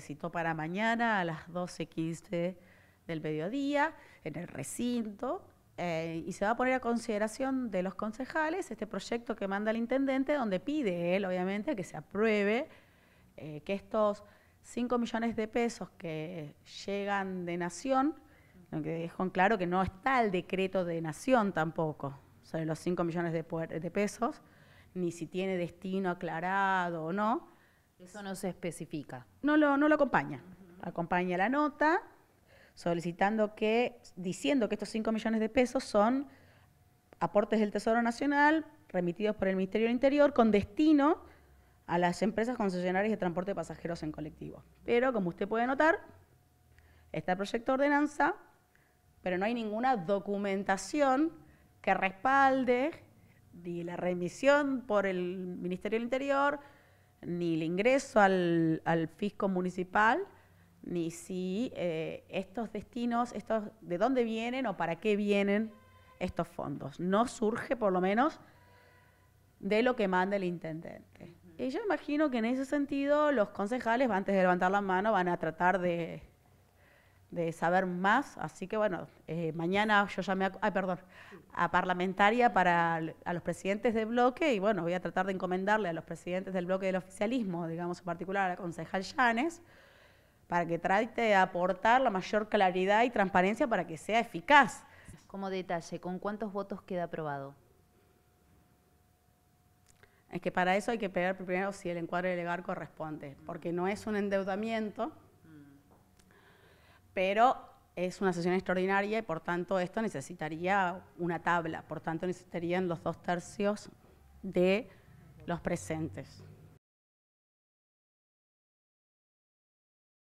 se para mañana a las 12.15 del mediodía en el recinto eh, y se va a poner a consideración de los concejales este proyecto que manda el intendente, donde pide él, obviamente, que se apruebe eh, que estos 5 millones de pesos que llegan de Nación, aunque dejó en claro que no está el decreto de Nación tampoco sobre los 5 millones de pesos, ni si tiene destino aclarado o no, eso no se especifica. No lo, acompaña. Acompaña la nota solicitando que, diciendo que estos 5 millones de pesos son aportes del Tesoro Nacional remitidos por el Ministerio del Interior con destino a las empresas concesionarias de transporte de pasajeros en colectivo. Pero, como usted puede notar, está el proyecto de ordenanza, pero no hay ninguna documentación que respalde ni la remisión por el Ministerio del Interior, ni el ingreso al, al fisco municipal, ni si eh, estos destinos, estos, de dónde vienen o para qué vienen estos fondos. No surge, por lo menos, de lo que manda el intendente. Y yo imagino que en ese sentido los concejales, antes de levantar la mano, van a tratar de, de saber más. Así que bueno, eh, mañana yo llamé a, perdón, a parlamentaria para a los presidentes del bloque y bueno, voy a tratar de encomendarle a los presidentes del bloque del oficialismo, digamos en particular a la concejal Llanes, para que trate de aportar la mayor claridad y transparencia para que sea eficaz. Como detalle, ¿con cuántos votos queda aprobado? Es que para eso hay que pegar primero si el encuadre legal corresponde, porque no es un endeudamiento, pero es una sesión extraordinaria y por tanto esto necesitaría una tabla, por tanto necesitarían los dos tercios de los presentes.